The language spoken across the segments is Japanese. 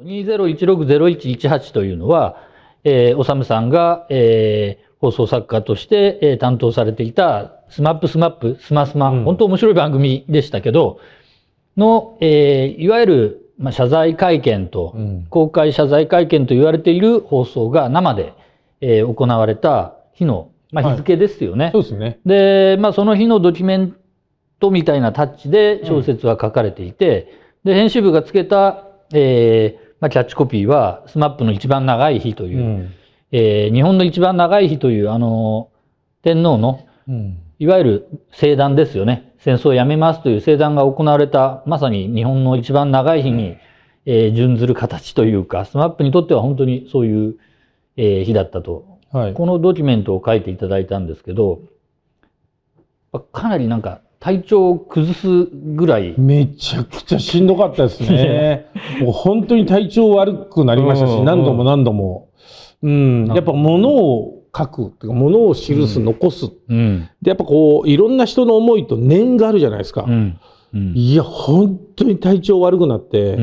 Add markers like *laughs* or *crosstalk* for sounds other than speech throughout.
2016-0118というのは、えー、おさむさんが、えー、放送作家として、えー、担当されていた、スマップスマップ、スマスマ、うん、本当面白い番組でしたけど、の、えー、いわゆる、まあ、謝罪会見と、うん、公開謝罪会見と言われている放送が生で、えー、行われた日の、まあ、日付ですよね。はい、そうですね。で、まあ、その日のドキュメントみたいなタッチで小説は書かれていて、うん、で、編集部がつけた、えー、まあ、キャッチコピーは SMAP の一番長い日という、うん、えー、日本の一番長い日というあの天皇の、うん、いわゆる正談ですよね戦争をやめますという正談が行われたまさに日本の一番長い日に、うん、えー、準ずる形というか SMAP にとっては本当にそういう、えー、日だったと、はい、このドキュメントを書いていただいたんですけどかなりなんか体調を崩すぐらい。めちゃくちゃしんどかったですね。*laughs* もう本当に体調悪くなりましたし、何度も何度も。うん、やっぱ物を書くってか物を記す、残す、うん、でやっぱこういろんな人の思いと念があるじゃないですか、うん、いや本当に体調悪くなって、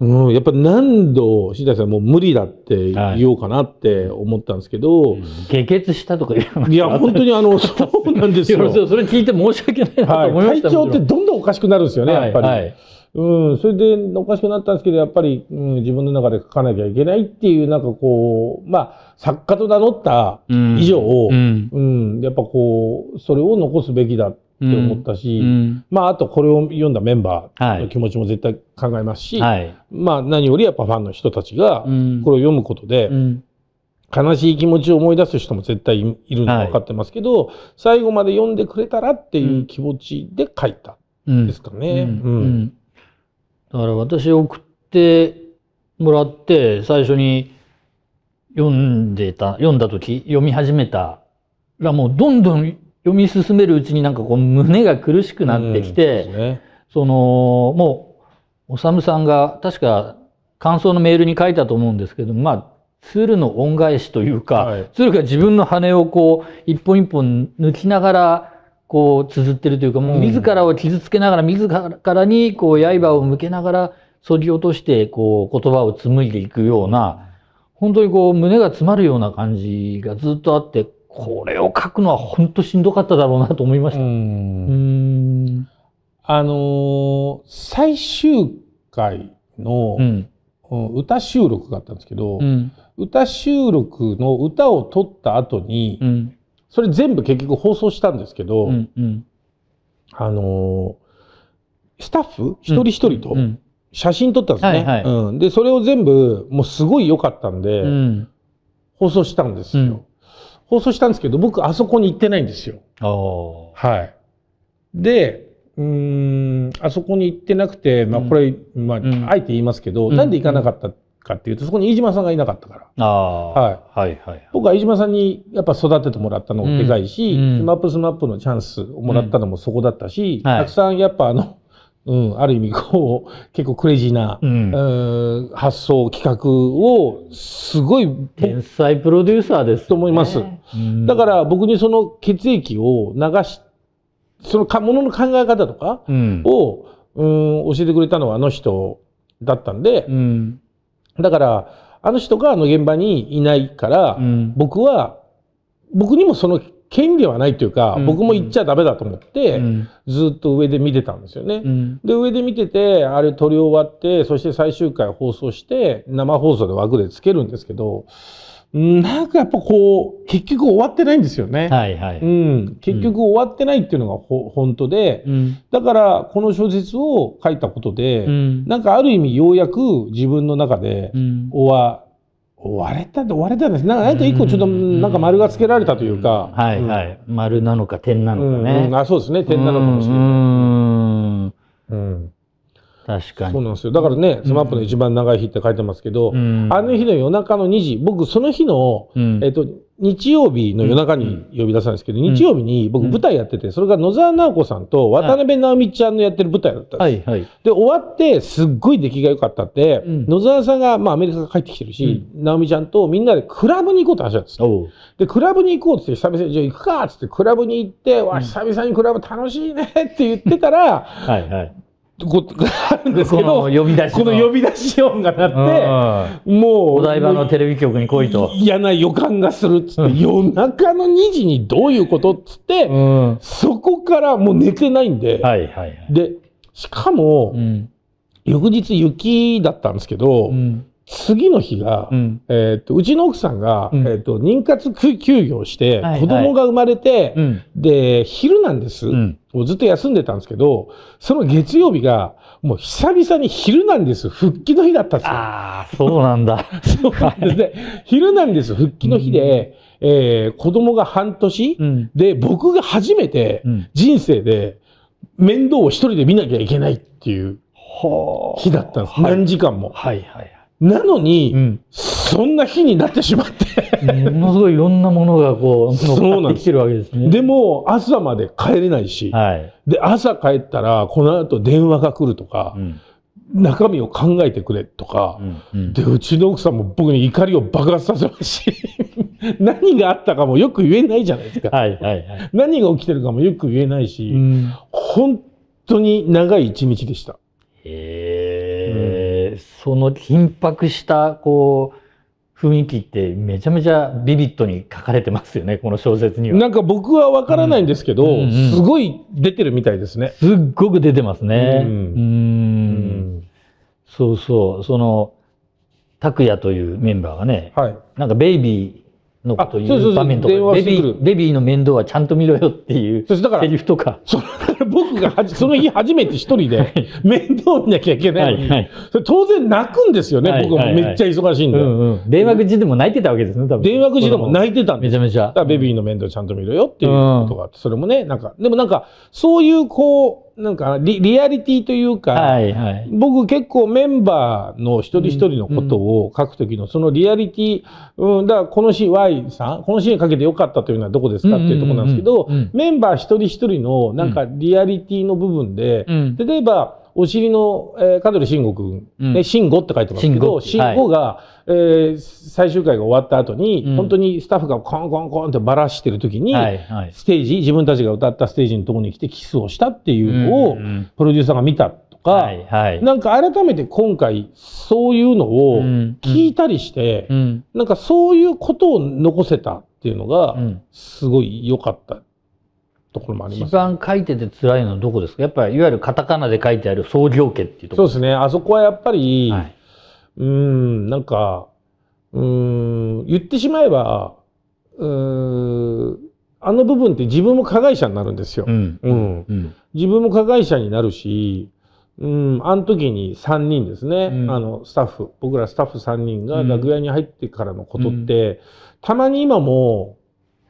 うん、やっぱ何度、シダさんもう無理だって言おうかなって思ったんですけど、はいうん、下血したとか言いや、本当にあの、*laughs* そうなんですよ。それ聞いて申し訳ないなと思いました、はい、体調ってどんどんおかしくなるんですよね、やっぱり。はいはい、うん、それでおかしくなったんですけど、やっぱり、うん、自分の中で書かなきゃいけないっていう、なんかこう、まあ、作家と名乗った以上、うん、うん、やっぱこう、それを残すべきだっって思ったし、うん、まあ、あとこれを読んだメンバーの気持ちも絶対考えますし、はい、まあ、何よりやっぱファンの人たちがこれを読むことで、悲しい気持ちを思い出す人も絶対いるのは分かってますけど、はい、最後まで読んでくれたらっていう気持ちで書いたんですかね。だから私送ってもらって最初に読んでた読んだ時読み始めたらもうどんどん読み進めるうちになんかこう胸が苦しくなってきて、うんね、そのもうおさむさんが確か感想のメールに書いたと思うんですけどまあ鶴の恩返しというか、はい、鶴が自分の羽をこう一本一本抜きながらこう綴ってるというかもう自らを傷つけながら、自らにこう刃を向けながらそぎ落としてこう言葉を紡いでいくような本当にこう胸が詰まるような感じがずっとあってこれを書くのは本当しんどかっただろうなと思いました。うんあのー、最終回の、うん、歌収録があったんですけど、うん、歌収録の歌を撮った後に、うん、それ全部結局放送したんですけど、うんうん、あのー、スタッフ一人一人と写真撮ったんですね。はいはい、でそれを全部もうすごい良かったんで、放送したんですよ。放送したんですけど、僕、あそこに行ってないんですよ。はい。で、うん、あそこに行ってなくて、まあ、これ、うん、まあ、あえて言いますけど、うん、なんで行かなかったかっていうと、そこに飯島さんがいなかったから。はい。はいはい。僕は飯島さんにやっぱ育ててもらったのもでかいし、スマップスマップのチャンスをもらったのもそこだったし、はい、たくさんやっぱあの、うん、ある意味こう結構クレイジーな、うん、発想企画をすごい天才プロデューサーです、ね、と思います、うん、だから僕にその血液を流しそのかものの考え方とかを、うん、うん教えてくれたのはあの人だったんで、うん、だからあの人があの現場にいないから、僕は僕にもその権利はないというか、うん僕も言っちゃダメだと思って、うん、ずっと上で見てたんですよね。うん、で、上で見てて、あれ撮り終わって、そして最終回放送して、生放送で枠でつけるんですけど、なんかやっぱこう、結局終わってないんですよね。はいはい。うん。結局終わってないっていうのがほ、うん、本当で、うん、だからこの小説を書いたことで、うん、なんかある意味ようやく自分の中で終わ割れた割れたんです。なんか、あって一個ちょっと、なんか丸がつけられたというか。はいはい。丸なのか点なのかね。あ、そうですね。点なのかもしれない。うん。確かに。そうなんですよ。だからね、スマップの一番長い日って書いてますけど、うん、あの日の夜中の2時、僕その日の、うん、えっと、日曜日の夜中に呼び出したんですけど、日曜日に僕舞台やってて、それが野沢直子さんと渡辺直美ちゃんのやってる舞台だったんです。はいはい、で、終わって、すっごい出来が良かったって、うん、野沢さんが、まあ、アメリカから帰ってきてるし、うん、直美ちゃんとみんなでクラブに行こうって話なんですで、クラブに行こうって久々に、じゃあ行くかっつってクラブに行って、わ、久々にクラブ楽しいねって言ってたら、はいはいこごあるんですけどこの呼び出しの呼び出し音が鳴って、うん、もうお台場のテレビ局に来いと嫌な予感がするっつって、うん、夜中の2時にどういうことっつって、うん、そこからもう寝てないんで、はいはいはい、でしかも、翌日雪だったんですけど、うん次の日が、うん、えー、っとうちの奥さんが、うん、えー、っと妊活休業して、はい、子供が生まれて、で昼なんです、うん、ずっと休んでたんですけどその月曜日がもう久々に昼なんです復帰の日だったんですよ。ああそうなんだそうなんですね昼なんです復帰の日で、うん、えー、子供が半年、で僕が初めて人生で面倒を一人で見なきゃいけないっていう日だったんです、何時間も。はいはいなのに、うん、そんな日になってしまってものすごいいろんなものがこうそうなんですねでも朝まで帰れないし、はい、で朝帰ったらこのあと電話が来るとか、うん、中身を考えてくれとか、うんうん、でうちの奥さんも僕に怒りを爆発させますし *laughs* 何があったかもよく言えないじゃないですか、はいはいはい、何が起きてるかもよく言えないし、うん、本当に長い一日でした。へえ。その緊迫した、こう、雰囲気ってめちゃめちゃビビットに書かれてますよね、*laughs* この小説には。なんか僕はわからないんですけど、うんうんうん、すごい出てるみたいですね。すっごく出てますね。うん。うんそうそう。その、拓也というメンバーがね、はい、なんかベイビーのことう場面とかベビーの面倒はちゃんと見ろよっていうセリフとかそか僕がその日初めて一人で面倒見なきゃいけないはい、それ当然泣くんですよね、はい、僕もめっちゃ忙しいんで、うんうん、電話口でも泣いてたわけですね多分電話口でも泣いてたんですめちゃめちゃだベビーの面倒ちゃんと見ろよっていうことがあって、うん、それもねなんかでもなんかそういうこうなんかリリアリティというか、はいはい、僕結構メンバーの一人一人のことを書く時のそのリアリティ、うん、だからこのシーン Y さんこのシーンかけてよかったというのはどこですかっていうとこなんですけど、メンバー一人一人のなんかリアリティの部分で、例えばお尻の、えー、香取慎吾君、ん、ね、慎吾って書いてますけど、慎吾が、はい、えー、最終回が終わった後に、うん、本当にスタッフがコンコンコンってばらしてる時に、はいはい、ステージ、自分たちが歌ったステージのところに来てキスをしたっていうのを、うんうん、プロデューサーが見たとか、はいはい、なんか改めて今回、そういうのを聞いたりして、うんうん、なんかそういうことを残せたっていうのが、すごい良かった。ところもあります、ね、一番書いてて辛いのはどこですかやっぱりいわゆるカタカナで書いてある創業家っていうところそうですねあそこはやっぱり、はい、うんなんかうん言ってしまえばうんあの部分って自分も加害者になるんですよ、うんうんうん、自分も加害者になるしうん、あの時に3人ですね、うん、あのスタッフ僕らスタッフ3人が楽屋に入ってからのことって、うん、たまに今も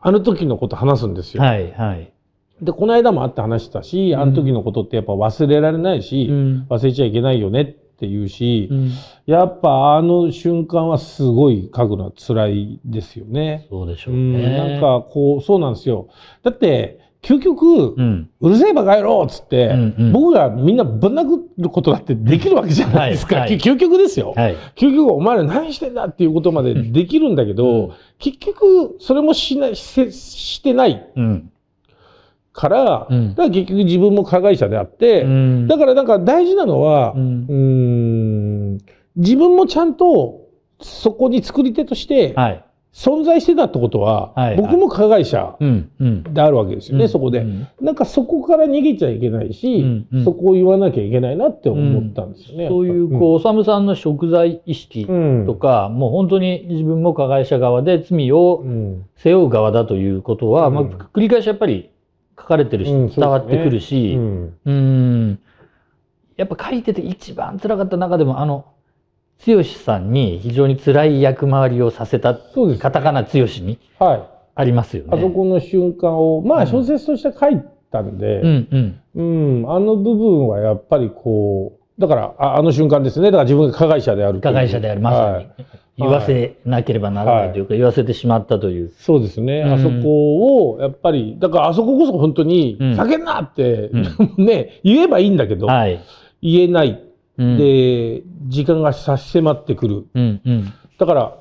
あの時のこと話すんですよ。はいはい、で、この間も会って話したし、あの時のことってやっぱ忘れられないし、うん、忘れちゃいけないよねっていうし、うん、やっぱあの瞬間はすごい書くのは辛いですよね。そうでしょうね。うん、なんかこう、そうなんですよ。だって、究極、うん、うるせえば帰ろうっつって、うんうん、僕がみんなぶん殴ることだってできるわけじゃないですか。はいはい、究極ですよ、はい、究極お前ら何してんだっていうことまでできるんだけど、結局それもしないしてない、うんから、うん、だから結局自分も加害者であって、うん、だからなんか大事なのは、うん、うん自分もちゃんとそこに作り手として、はい存在してたってことは、はいはい、僕も加害者であるわけですよね、うん、そこで、うん、なんかそこから逃げちゃいけないし、うん、そこを言わなきゃいけないなって思ったんですよね。そういうこう、うさんの贖罪意識とか、もう本当に自分も加害者側で罪を背負う側だということは、まあ、繰り返しやっぱり書かれてるし、うん、伝わってくるし、うん、やっぱ書いてて一番辛かった中でもあの剛さんに非常に辛い役回りをさせたカタカナ剛にありますよね。あそこの瞬間をまあ小説として書いたんで、うん、うんうん、あの部分はやっぱりこうだからあ、あの瞬間ですね。だから自分が加害者である。加害者である、まさに。はい、言わせなければならないというか、はい、言わせてしまったという。そうですね。うん、あそこを、やっぱり、だからあそここそ本当に、叫んなって、うん、*laughs* ね、言えばいいんだけど、はい、言えない。で、時間が差し迫ってくる。うんうん、だから、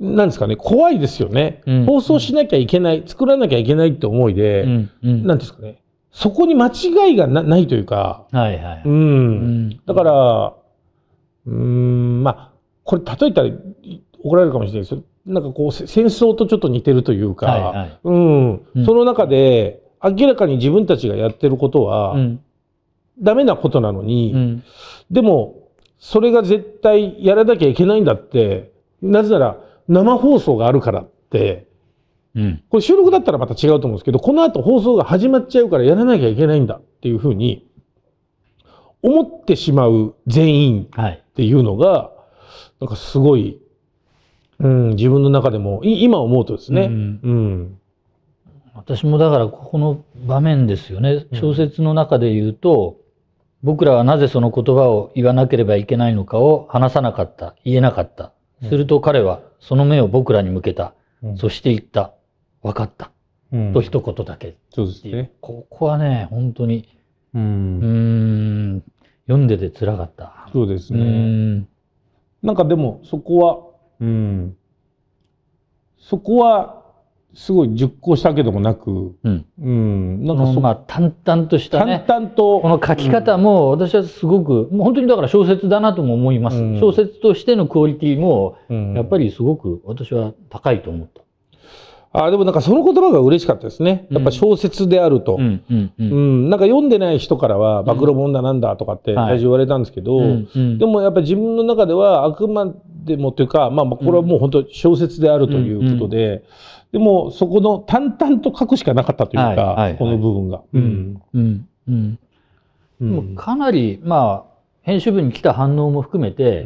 なんですかね、怖いですよね。放送しなきゃいけない、作らなきゃいけないって思いで、うんうん、なんですかね。そこに間違いがないというか、はいはい、うん、だから、うん、まあ、これ、例えたら怒られるかもしれないですけど、なんかこう、戦争とちょっと似てるというか、はいはい、うん、その中で、明らかに自分たちがやってることは、うん、ダメなことなのに、うん、でも、それが絶対やらなきゃいけないんだって、なぜなら、生放送があるからって、うん、これ収録だったらまた違うと思うんですけど、この後放送が始まっちゃうからやらなきゃいけないんだっていうふうに、思ってしまう全員っていうのが、なんかすごい、うん、自分の中でも、今思うとですね、うん、うん、私もだからここの場面ですよね。小説の中で言うと、うん、僕らはなぜその言葉を言わなければいけないのかを話さなかった、言えなかった。すると彼はその目を僕らに向けた。そして言った。分かった、うん、と一言だけそうです、ね、ここはね本当にうん読んでて辛かったそうですねなんかでもそこはうんそこはすごい熟考したけどもなく、うん、うん、なんかそまあ淡々とした、ね、淡々とこの書き方も私はすごく、うん、もう本当にだから小説だなとも思います、うん、小説としてのクオリティもやっぱりすごく私は高いと思った、あでもなんかその言葉が嬉しかったですね。やっぱ小説であると。うん。うんうんうんなんか読んでない人からは、暴露本だなんだとかって大事言われたんですけど、でもやっぱり自分の中ではあくまでもというか、まあ、これはもう本当小説であるということで、でもそこの淡々と書くしかなかったというか、この部分が。うん。うん。うん。うん、かなり、まあ、編集部に来た反応も含めて、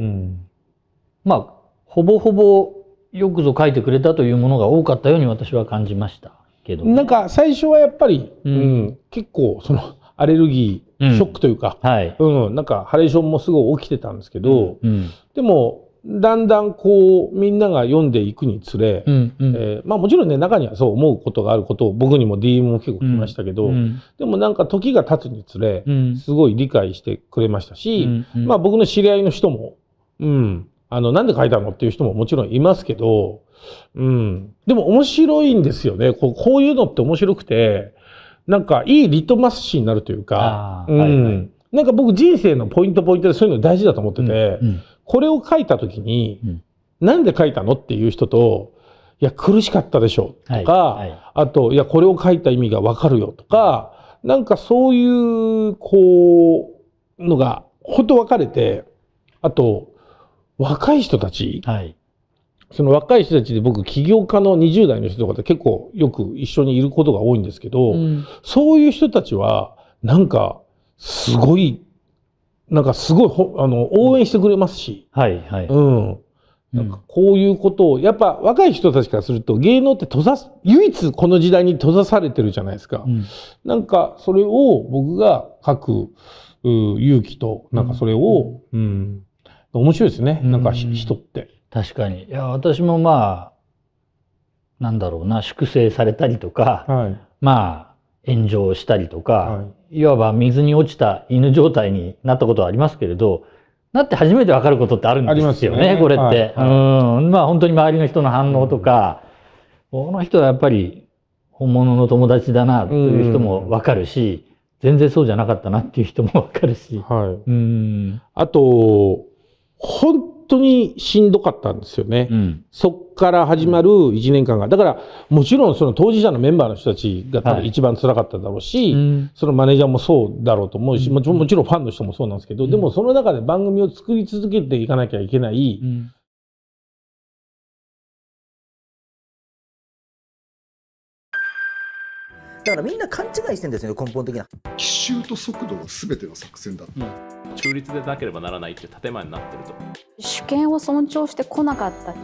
まあ、ほぼほぼよくぞ書いてくれたというものが多かったように私は感じましたけど。なんか最初はやっぱり、うん、うん、結構そのアレルギーショックというか、うん、はい、うん、なんかハレーションもすごい起きてたんですけど、うん、でもだんだんこうみんなが読んでいくにつれ、うんうん、えー、まあ、もちろんね中にはそう思うことがあることを僕にも DM も結構来ましたけど、うんうん、でもなんか時が経つにつれ、すごい理解してくれましたし、うんうん、まあ、僕の知り合いの人も、うん、あの、なんで書いたのっていう人ももちろんいますけど、うん。でも面白いんですよね。こうこういうのって面白くて、なんかいいリトマス紙になるというか、うん、はいはい、なんか僕人生のポイントポイントでそういうの大事だと思ってて、うんうん、これを書いた時に、うん、なんで書いたのっていう人と、いや、苦しかったでしょとか、はいはい、あと、いや、これを書いた意味がわかるよとか、なんかそういう、こう、のが、ほんと分かれて、あと、若い人たち、はい、その若い人たちで僕起業家の20代の人とかって結構よく一緒にいることが多いんですけど、うん、そういう人たちはなんかすごいなんかすごいあの応援してくれますし、うん、はいはい、うん、なんかこういうことをやっぱ若い人たちからすると芸能って閉ざす唯一この時代に閉ざされてるじゃないですか、うん、なんかそれを僕が書く勇気となんかそれを、うん、うん面白いですね。なんか人って。確かに。いや、私もまあ、なんだろうな、粛清されたりとか、はい、まあ、炎上したりとか、はい、いわば水に落ちた犬状態になったことはありますけれど、なって初めてわかることってあるんですよね、ねこれって。はい、うん。まあ本当に周りの人の反応とか、うん、この人はやっぱり本物の友達だなという人もわかるし、うん、全然そうじゃなかったなっていう人もわかるし。はい。うん。あと、本当にしんどかったんですよね、うん、そこから始まる1年間が、だからもちろんその当事者のメンバーの人たちが多分一番辛かっただろうし、はいそのマネージャーもそうだろうと思うし、もちろんファンの人もそうなんですけど、でもその中で番組を作り続けていかなきゃいけない、だからみんな勘違いしてんですよ根本的な奇襲と速度が全ての作戦だ、うん、中立でなければならないって建前になってると主権を尊重してこなかった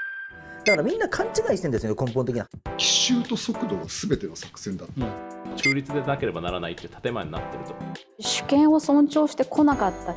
だからみんな勘違いしてんですよ根本的な奇襲と速度が全ての作戦だ、うん中立でなければならないっていう建前になってると。主権を尊重してこなかった